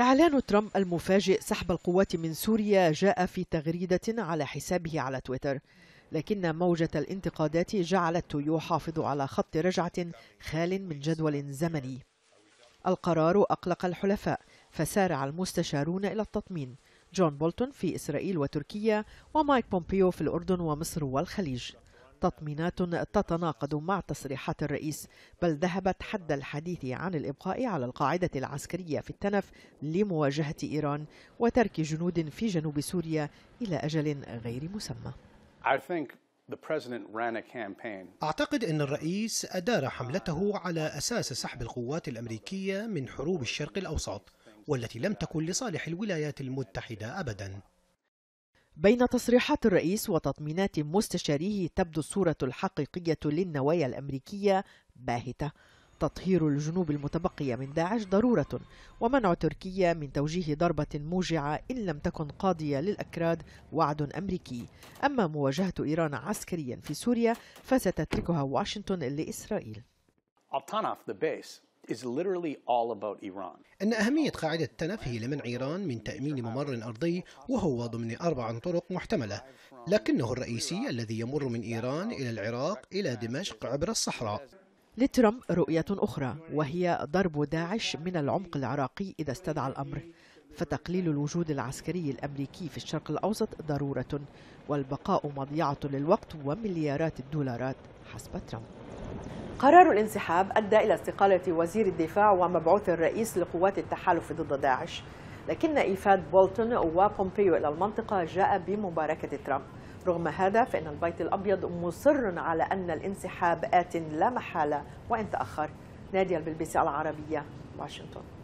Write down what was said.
إعلان ترامب المفاجئ سحب القوات من سوريا جاء في تغريدة على حسابه على تويتر لكن موجة الانتقادات جعلت يحافظ على خط رجعة خال من جدول زمني القرار أقلق الحلفاء فسارع المستشارون إلى التطمين جون بولتون في إسرائيل وتركيا ومايك بومبيو في الأردن ومصر والخليج تطمينات تتناقض مع تصريحات الرئيس بل ذهبت حد الحديث عن الإبقاء على القاعدة العسكرية في التنف لمواجهة إيران وترك جنود في جنوب سوريا إلى أجل غير مسمى أعتقد أن الرئيس أدار حملته على أساس سحب القوات الأمريكية من حروب الشرق الأوسط والتي لم تكن لصالح الولايات المتحدة أبداً بين تصريحات الرئيس وتطمينات مستشاريه تبدو الصورة الحقيقية للنوايا الأمريكية باهتة تطهير الجنوب المتبقية من داعش ضرورة ومنع تركيا من توجيه ضربة موجعة إن لم تكن قاضية للأكراد وعد أمريكي أما مواجهة إيران عسكريا في سوريا فستتركها واشنطن لإسرائيل أن أهمية قاعدة هي لمنع إيران من تأمين ممر أرضي وهو ضمن أربع طرق محتملة لكنه الرئيسي الذي يمر من إيران إلى العراق إلى دمشق عبر الصحراء لترامب رؤية أخرى وهي ضرب داعش من العمق العراقي إذا استدعى الأمر فتقليل الوجود العسكري الأمريكي في الشرق الأوسط ضرورة والبقاء مضيعة للوقت ومليارات الدولارات حسب ترامب قرار الانسحاب أدى إلى استقالة وزير الدفاع ومبعوث الرئيس لقوات التحالف ضد داعش لكن إيفاد بولتون وبومبيو إلى المنطقة جاء بمباركة ترامب رغم هذا فإن البيت الأبيض مصر على أن الانسحاب آت لا محالة وإن تأخر نادية البلبيسي العربية واشنطن